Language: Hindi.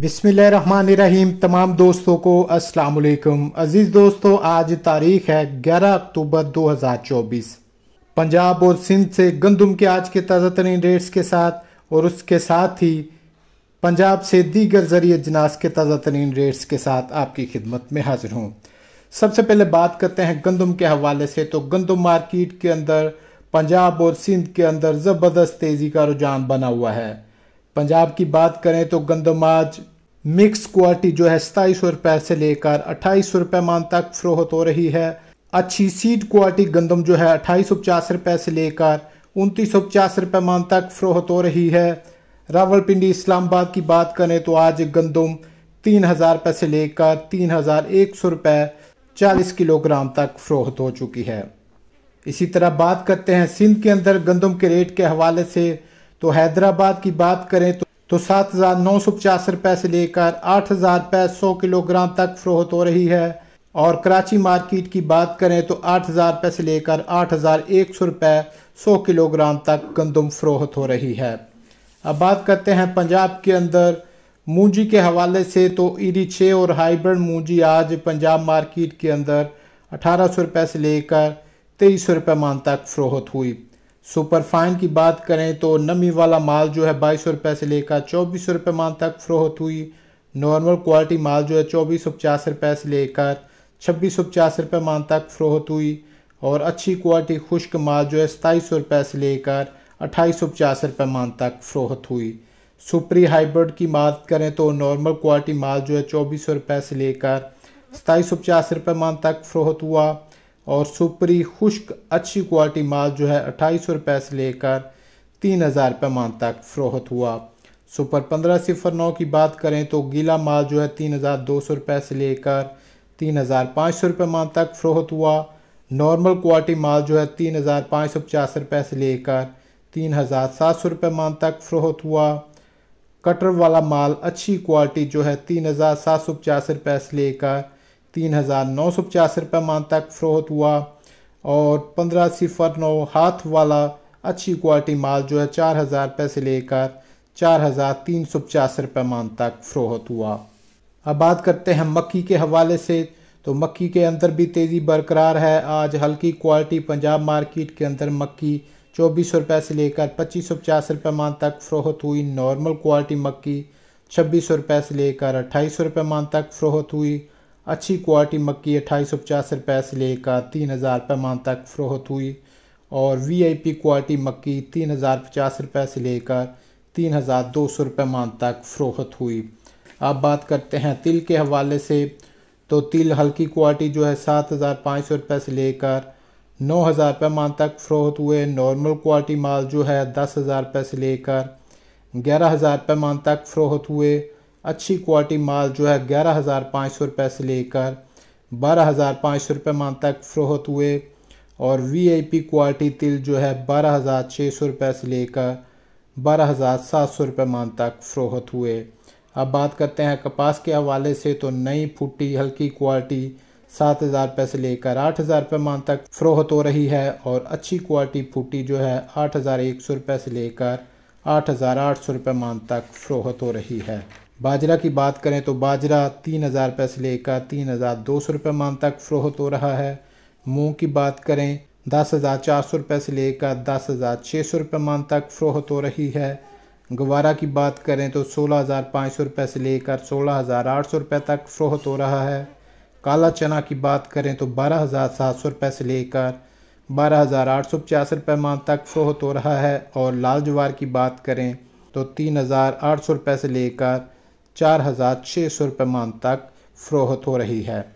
बिसमीम तमाम दोस्तों को अस्सलाम वालेकुम अज़ीज़ दोस्तों आज तारीख है 11 अक्टूबर 2024 पंजाब और सिंध से गंदम के आज के ताज़ा तरीन रेट्स के साथ और उसके साथ ही पंजाब से दीगर ज़रिए जनास के ताज़ा तरीन रेट्स के साथ आपकी खिदमत में हाजिर हूँ सबसे पहले बात करते हैं गंदम के हवाले से तो गंदम मार्केट के अंदर पंजाब और सिंध के अंदर ज़बरदस्त तेज़ी का रुझान बना हुआ है पंजाब की बात करें तो गंदमाज मिक्स क्वालिटी जो है सताईस सौ से लेकर अट्ठाईस सौ रुपए मान तक फरोहत हो रही है अच्छी सीड क्वालिटी गंदम जो है अट्ठाईस सौ पचास रुपए से लेकर उनतीस सौ पचास रुपए मान तक फरोहत हो रही है रावलपिंडी इस्लामाबाद की बात करें तो आज गंदम तीन हज़ार रुपये से लेकर तीन हज़ार एक सौ रुपए चालीस किलोग्राम तक फरोहत हो चुकी है इसी तरह बात करते हैं सिंध के अंदर गंदम के रेट के हवाले से तो हैदराबाद की बात करें तो तो सात हज़ार नौ सौ पचास रुपए से लेकर आठ हज़ार रुपये सौ किलोग्राम तक फ़रोहत हो रही है और कराची मार्केट की बात करें तो आठ हज़ार रुपए से लेकर आठ हज़ार एक सौ रुपए सौ किलोग्राम तक गंदम फ़रोहत हो रही है अब बात करते हैं पंजाब के अंदर मूंजी के हवाले से तो ईडी छः और हाइब्रिड मूंजी आज पंजाब मार्केट के अंदर अठारह सौ रुपए से लेकर तेईस सौ रुपये मान तक फ़रोहत हुई सुपरफाइन की बात करें तो नमी वाला माल जो है बाईस सौ से लेकर चौबीस सौ रुपये माल तक फ़रोहत हुई नॉर्मल क्वालिटी माल जो है चौबीस सौ पचास रुपए से लेकर छब्बीस सौ पचास रुपए माल तक फ़रोहत हुई और अच्छी क्वालिटी खुश्क माल जो है सताईस सौ से लेकर अट्ठाईस सौ पचास रुपए माल तक फ़रोहत हुई सुपरी हाइब्रिड की बात करें तो नॉर्मल क्वालिटी माल जो है चौबीस सौ रुपये से लेकर सताईस सौ पचास रुपए माल तक फ़रोहत हुआ और सुपरी खुश्क अच्छी क्वालिटी माल जो है अट्ठाईस सौ रुपये से लेकर तीन हज़ार रुपये मान तक फ़रोहत हुआ सुपर पंद्रह सिफर नौ की बात करें तो गीला माल जो है तीन हज़ार दो सौ रुपये से लेकर तीन हज़ार पाँच सौ रुपये मान तक फ़रोहत हुआ नॉर्मल क्वालिटी माल जो है तीन हज़ार पाँच सौ पचास रुपये से लेकर तीन हज़ार सात सौ रुपये मान तक फ़रोहत हुआ कटर वाला माल अच्छी क्वालिटी जो है तीन हज़ार सात सौ पचास रुपये से लेकर तीन हज़ार नौ सौ पचास रुपये मान तक फ़रोहत हुआ और पंद्रह सिफर नौ हाथ वाला अच्छी क्वालिटी माल जो है चार हज़ार रुपये से लेकर चार हज़ार तीन सौ पचास रुपये मान तक फ़रोहत हुआ अब बात करते हैं मक्की के हवाले से तो मक्की के अंदर भी तेज़ी बरकरार है आज हल्की क्वालिटी पंजाब मार्केट के अंदर मक्की चौबीस सौ रुपये से लेकर पच्चीस सौ पचास रुपये मान तक फ़रोहत हुई नॉर्मल क्वालिटी मक्की छब्बीस सौ रुपये से लेकर अट्ठाईस सौ रुपये मान तक फ़रोहत हुई अच्छी क्वालिटी मक्की अट्ठाईस सौ पचास रुपये से लेकर तीन हज़ार पैमान तक फ़रोहत हुई और वी आई पी क्वालिटी मक्की तीन हज़ार पचास रुपये से लेकर तीन हज़ार दो सौ रुपये मान तक फ़रोहत हुई अब बात करते हैं तिल के हवाले से तो तिल हल्की क्वालिटी जो है सात हज़ार पाँच सौ रुपये से लेकर नौ हज़ार रुपये मान तक फ़रोहत हुए नॉर्मल क्वालिटी माल जो है दस हज़ार रुपये से लेकर ग्यारह हज़ार रुपये मान तक फ़रोहत हुए अच्छी क्वालिटी माल जो है ग्यारह हज़ार पाँच सौ रुपये से लेकर बारह हज़ार पाँच सौ रुपये मान तक फ़रोहत हुए और वीआईपी क्वालिटी तिल जो है बारह हज़ार छः सौ रुपये से लेकर बारह हज़ार सात सौ रुपये मान तक फ़रोहत हुए अब बात करते हैं कपास के हवाले से तो नई फूटी हल्की क्वालिटी सात हज़ार रुपये से लेकर आठ हज़ार रुपये मान तक फ़रोहत हो रही है और अच्छी क्वालिटी फूटी जो है आठ हज़ार एक सौ रुपये से लेकर आठ हज़ार आठ सौ रुपये मान तक फ़रोहत हो रही है बाजरा की बात करें तो बाजरा तीन हज़ार रुपये से लेकर तीन हज़ार दो सौ रुपये मान तक फ़रोहत हो रहा है मूंग की बात करें दस हज़ार चार सौ रुपये से लेकर दस हज़ार छः सौ रुपये मान तक फ़रोहत हो रही है गवारा की बात करें तो सोलह हज़ार पाँच सौ रुपये से लेकर सोलह हज़ार आठ सौ रुपये तक फ़रोहत हो रहा है काला चना की बात करें तो बारह हज़ार सात सौ रुपये से लेकर बारह हज़ार आठ सौ पचास रुपये मान तक फ़रोहत हो रहा है और लाल ज्वार की बात करें तो तीन हज़ार आठ सौ रुपये से लेकर चार हज़ार छः सौ रुपये मान तक फ़रोहत हो रही है